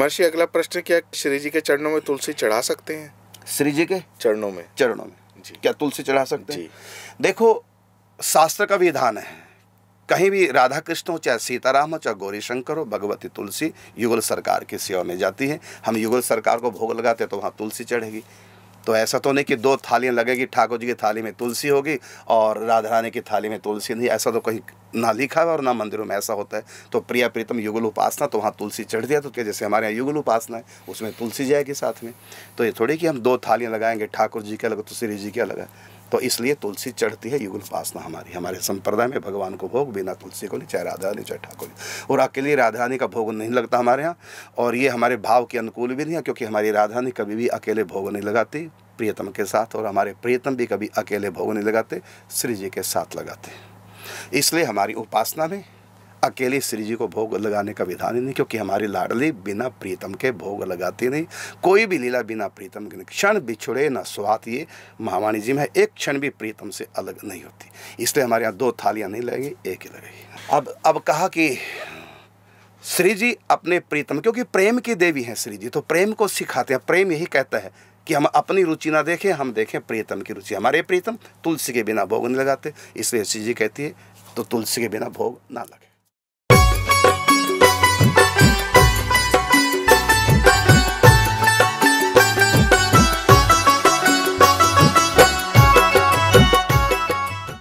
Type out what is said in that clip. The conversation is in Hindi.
महर्षि अगला प्रश्न क्या श्री जी के चरणों में तुलसी चढ़ा सकते हैं श्री जी के चरणों में चरणों में जी क्या तुलसी चढ़ा सकते हैं देखो शास्त्र का विधान है कहीं भी राधा कृष्ण हो चाहे सीताराम हो चाहे गौरी शंकर हो भगवती तुलसी युगल सरकार की सेवा में जाती है हम युगल सरकार को भोग लगाते हैं तो वहाँ तुलसी चढ़ेगी तो ऐसा तो नहीं कि दो थालियाँ लगेगी ठाकुर जी की थाली में तुलसी होगी और राधा रानी की थाली में तुलसी नहीं ऐसा तो कहीं ना लिखा है और ना मंदिरों में ऐसा होता है तो प्रिया प्रीतम युगल उपासना तो वहाँ तुलसी चढ़ दिया तो क्या जैसे हमारे यहाँ युगल उपासना है उसमें तुलसी जाएगी साथ में तो ये थोड़ी कि हम दो थालियाँ लगाएंगे ठाकुर जी के अलग तो श्री जी के अलग है तो इसलिए तुलसी चढ़ती है युगल उपासना हमारी हमारे संप्रदाय में भगवान को भोग बिना तुलसी को नहीं चाहे राधा रानी चाहे ठाकुर और अकेले राधा रानी का भोग नहीं लगता हमारे यहाँ और ये हमारे भाव के अनुकूल भी नहीं है क्योंकि हमारी राधा रानी कभी भी अकेले भोग नहीं लगाती प्रियतम के साथ और हमारे प्रियतम भी कभी अकेले भोग नहीं लगाते श्री जी के साथ लगाते इसलिए हमारी उपासना में अकेले श्री जी को भोग लगाने का विधान ही नहीं क्योंकि हमारी लाडली बिना प्रीतम के भोग लगाती नहीं कोई भी लीला बिना प्रीतम के क्षण बिछुड़े ना स्वात ये महावाणी जी में एक क्षण भी प्रीतम से अलग नहीं होती इसलिए हमारे यहाँ दो थालियाँ नहीं लगेंगी एक ही लगेगी अब अब कहा कि श्री जी अपने प्रीतम क्योंकि प्रेम की देवी हैं श्री जी तो प्रेम को सिखाते हैं प्रेम यही कहता है कि हम अपनी रुचि ना देखें हम देखें प्रीतम की रुचि हमारे प्रीतम तुलसी के बिना भोग नहीं लगाते इसलिए श्री जी कहती है तो तुलसी के बिना भोग ना लगे